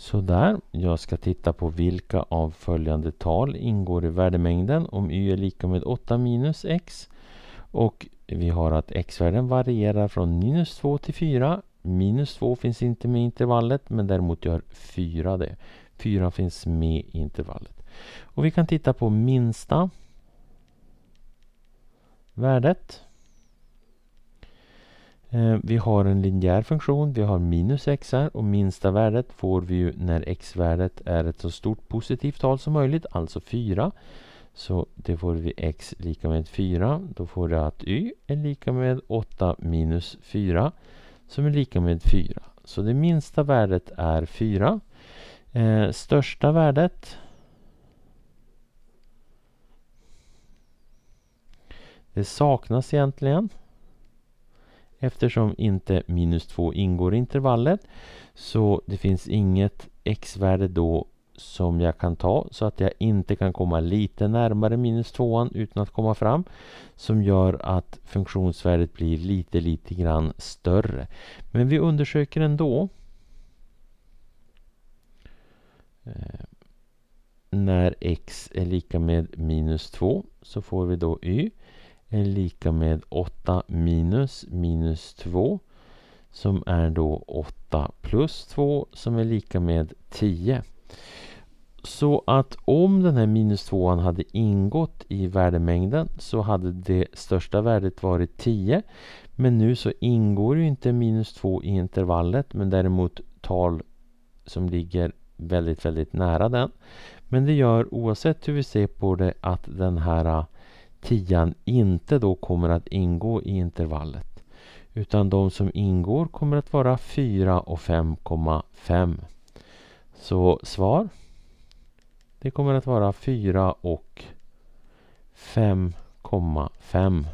Sådär, jag ska titta på vilka av följande tal ingår i värdemängden om y är lika med 8 minus x. Och vi har att x-värden varierar från minus 2 till 4. Minus 2 finns inte med i intervallet men däremot gör 4 det. 4 finns med i intervallet. Och vi kan titta på minsta värdet. Eh, vi har en linjär funktion, vi har minus x här. och minsta värdet får vi ju när x-värdet är ett så stort positivt tal som möjligt, alltså 4. Så det får vi x lika med 4, då får det att y är lika med 8 minus 4 som är lika med 4. Så det minsta värdet är 4. Eh, största värdet det saknas egentligen eftersom inte minus 2 ingår i intervallet. Så det finns inget x-värde då som jag kan ta så att jag inte kan komma lite närmare minus 2 utan att komma fram som gör att funktionsvärdet blir lite lite grann större. Men vi undersöker ändå eh, när x är lika med minus 2 så får vi då y är lika med 8 minus minus 2 som är då 8 plus 2 som är lika med 10. Så att om den här minus 2 hade ingått i värdemängden så hade det största värdet varit 10. Men nu så ingår ju inte minus 2 i intervallet men däremot tal som ligger väldigt, väldigt nära den. Men det gör oavsett hur vi ser på det att den här tian inte då kommer att ingå i intervallet. Utan de som ingår kommer att vara 4 och 5,5. Så svar det kommer att vara 4 och 5,5.